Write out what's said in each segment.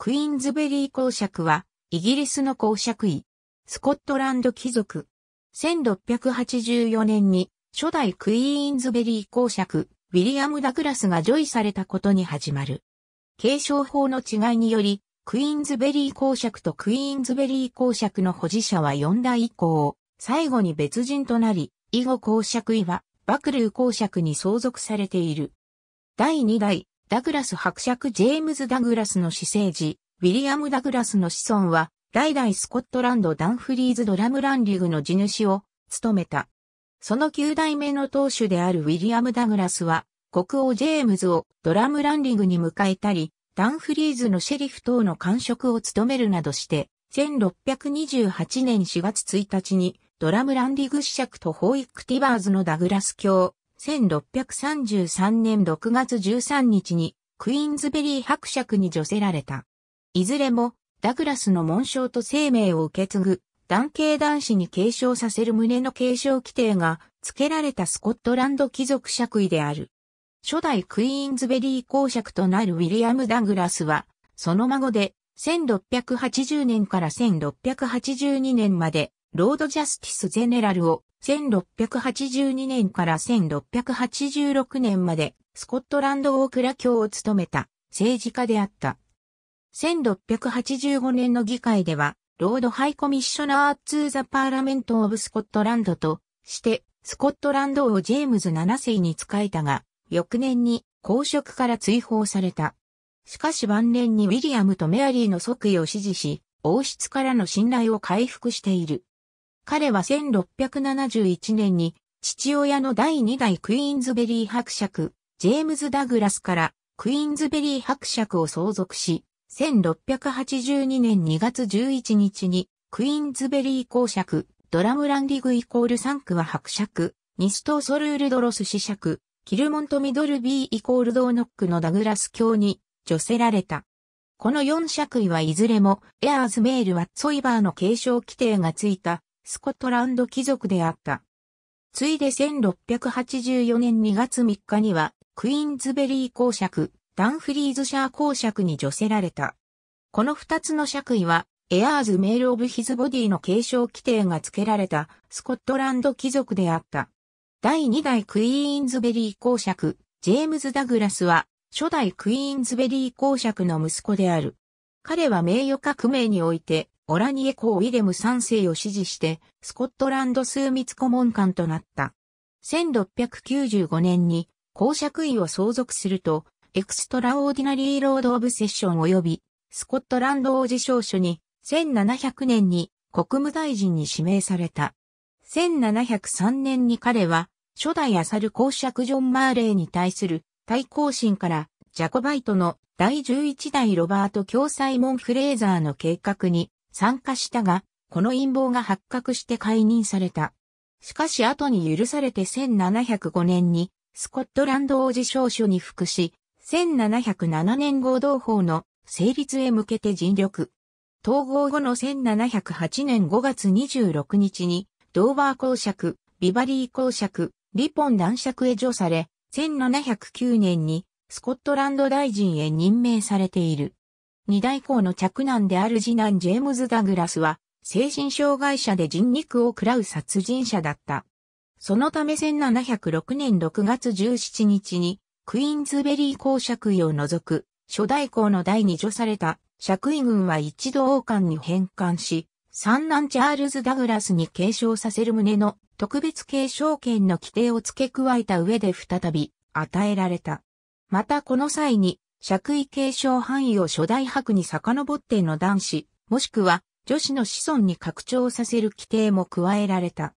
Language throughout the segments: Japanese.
クイーンズベリー公爵は、イギリスの公爵位、スコットランド貴族。1684年に、初代クイーンズベリー公爵、ウィリアム・ダクラスが除位されたことに始まる。継承法の違いにより、クイーンズベリー公爵とクイーンズベリー公爵の保持者は4代以降、最後に別人となり、以後公爵位は、バクルー公爵に相続されている。第2代、ダグラス伯爵ジェームズ・ダグラスの私生児、ウィリアム・ダグラスの子孫は、代々スコットランドダンフリーズ・ドラムランリグの地主を務めた。その9代目の当主であるウィリアム・ダグラスは、国王ジェームズをドラムランリグに迎えたり、ダンフリーズのシェリフ等の官職を務めるなどして、1628年4月1日にドラムランリグ子爵とホーイック・ティバーズのダグラス卿1633年6月13日にクイーンズベリー伯爵に除せられた。いずれもダグラスの紋章と生命を受け継ぐ男系男子に継承させる旨の継承規定が付けられたスコットランド貴族爵位である。初代クイーンズベリー公爵となるウィリアム・ダグラスは、その孫で1680年から1682年までロードジャスティスゼネラルを1682年から1686年までスコットランドオークラ卿を務めた政治家であった。1685年の議会では、ロードハイコミッショナー・ツー・ザ・パーラメント・オブ・スコットランドとして、スコットランド王ジェームズ7世に仕えたが、翌年に公職から追放された。しかし晩年にウィリアムとメアリーの即位を支持し、王室からの信頼を回復している。彼は1671年に父親の第2代クイーンズベリー伯爵、ジェームズ・ダグラスからクイーンズベリー伯爵を相続し、1682年2月11日にクイーンズベリー公爵、ドラムランディグイコールサンクは伯爵、ニストソルールドロス子爵、キルモントミドルビーイコールドーノックのダグラス卿に除せられた。この4爵位はいずれもエアーズメール・はソツ・イバーの継承規定がついたスコットランド貴族であった。ついで1684年2月3日には、クイーンズベリー公爵、ダンフリーズシャー公爵に除せられた。この二つの爵位は、エアーズ・メール・オブ・ヒズ・ボディの継承規定が付けられたスコットランド貴族であった。第二代クイーンズベリー公爵、ジェームズ・ダグラスは、初代クイーンズベリー公爵の息子である。彼は名誉革命において、オラニエ公ウィレム3世を支持して、スコットランド枢密顧問官となった。1695年に公爵位を相続すると、エクストラオーディナリーロード・オブ・セッション及び、スコットランド王子証書に、1700年に国務大臣に指名された。1703年に彼は、初代アサル公爵ジョン・マーレーに対する対抗心から、ジャコバイトの第11代ロバート共済モン・フレーザーの計画に参加したが、この陰謀が発覚して解任された。しかし後に許されて1705年にスコットランド王子証書に服し、1707年合同法の成立へ向けて尽力。統合後の1708年5月26日に、ドーバー公爵、ビバリー公爵、リポン男爵へ除され、1709年にスコットランド大臣へ任命されている。二代公の着男である次男ジェームズ・ダグラスは、精神障害者で人肉を喰らう殺人者だった。そのため1706年6月17日に、クイーンズベリー公爵位を除く、初代公の代に除された、爵位軍は一度王冠に返還し、三男チャールズ・ダグラスに継承させる旨の特別継承権の規定を付け加えた上で再び与えられた。またこの際に爵位継承範囲を初代白に遡っての男子、もしくは女子の子孫に拡張させる規定も加えられた。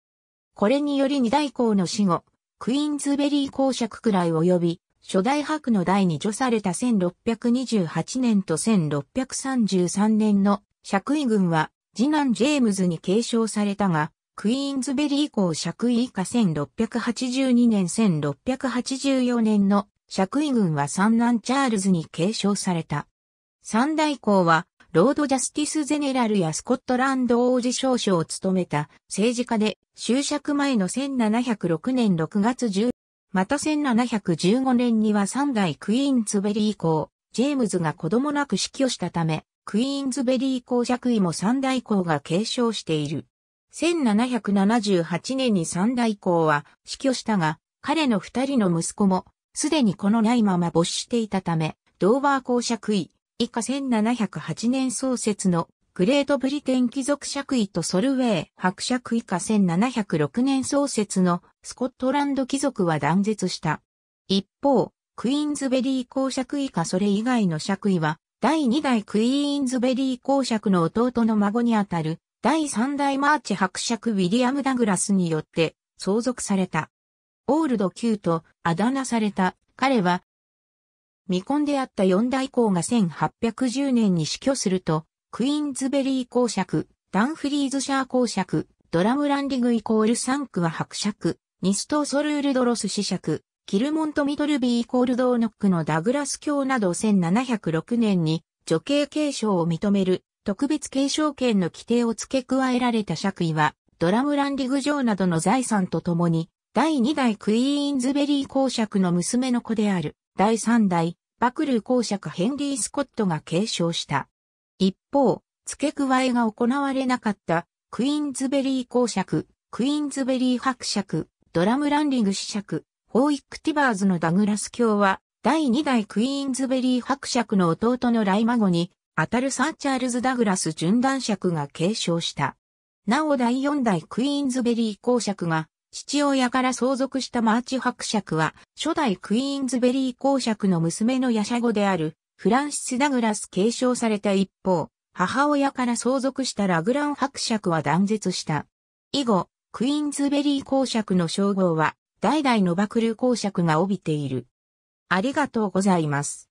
これにより二代公の死後、クイーンズベリー公爵くらい及び、初代白の代に除された1628年と1633年の爵位軍は、次男ジェームズに継承されたが、クイーンズベリー公爵位以下1682年1684年の爵位軍は三男チャールズに継承された。三代行は、ロードジャスティスゼネラルやスコットランド王子少将を務めた政治家で、就職前の1706年6月10、また1715年には三代クイーンズベリー降、ジェームズが子供なく死去したため、クイーンズベリー公爵位も三代行が継承している。1778年に三代行は死去したが、彼の二人の息子もすでにこのないまま没していたため、ドーバー公爵位、以下1708年創設のグレートブリテン貴族爵位とソルウェイ伯爵以下1706年創設のスコットランド貴族は断絶した。一方、クイーンズベリー公爵以下それ以外の爵位は、第2代クイーンズベリー公爵の弟の孫にあたる、第3代マーチ伯爵ウィリアム・ダグラスによって相続された。オールド Q とあだ名された彼は、未婚であった四代公が1810年に死去すると、クイーンズベリー公爵、ダンフリーズシャー公爵、ドラムランディグイコールサンクは伯爵、ニストソルールドロス子爵、キルモントミドルビーイコールドーノックのダグラス卿など1706年に女系継承を認める特別継承権の規定を付け加えられた爵位はドラムランディグ城などの財産とともに第2代クイーンズベリー公爵の娘の子である、第3代、バクルー公爵ヘンリー・スコットが継承した。一方、付け加えが行われなかった、クイーンズベリー公爵、クイーンズベリー伯爵、ドラムランリング子爵、ホーイック・ティバーズのダグラス卿は、第2代クイーンズベリー伯爵の弟の来孫に、当たるサーチャールズ・ダグラス順男爵が継承した。なお第4代クイーンズベリー公爵が父親から相続したマーチ伯爵は、初代クイーンズベリー公爵の娘のヤシャ語である、フランシス・ダグラス継承された一方、母親から相続したラグラン伯爵は断絶した。以後、クイーンズベリー公爵の称号は、代々のバクル公爵が帯びている。ありがとうございます。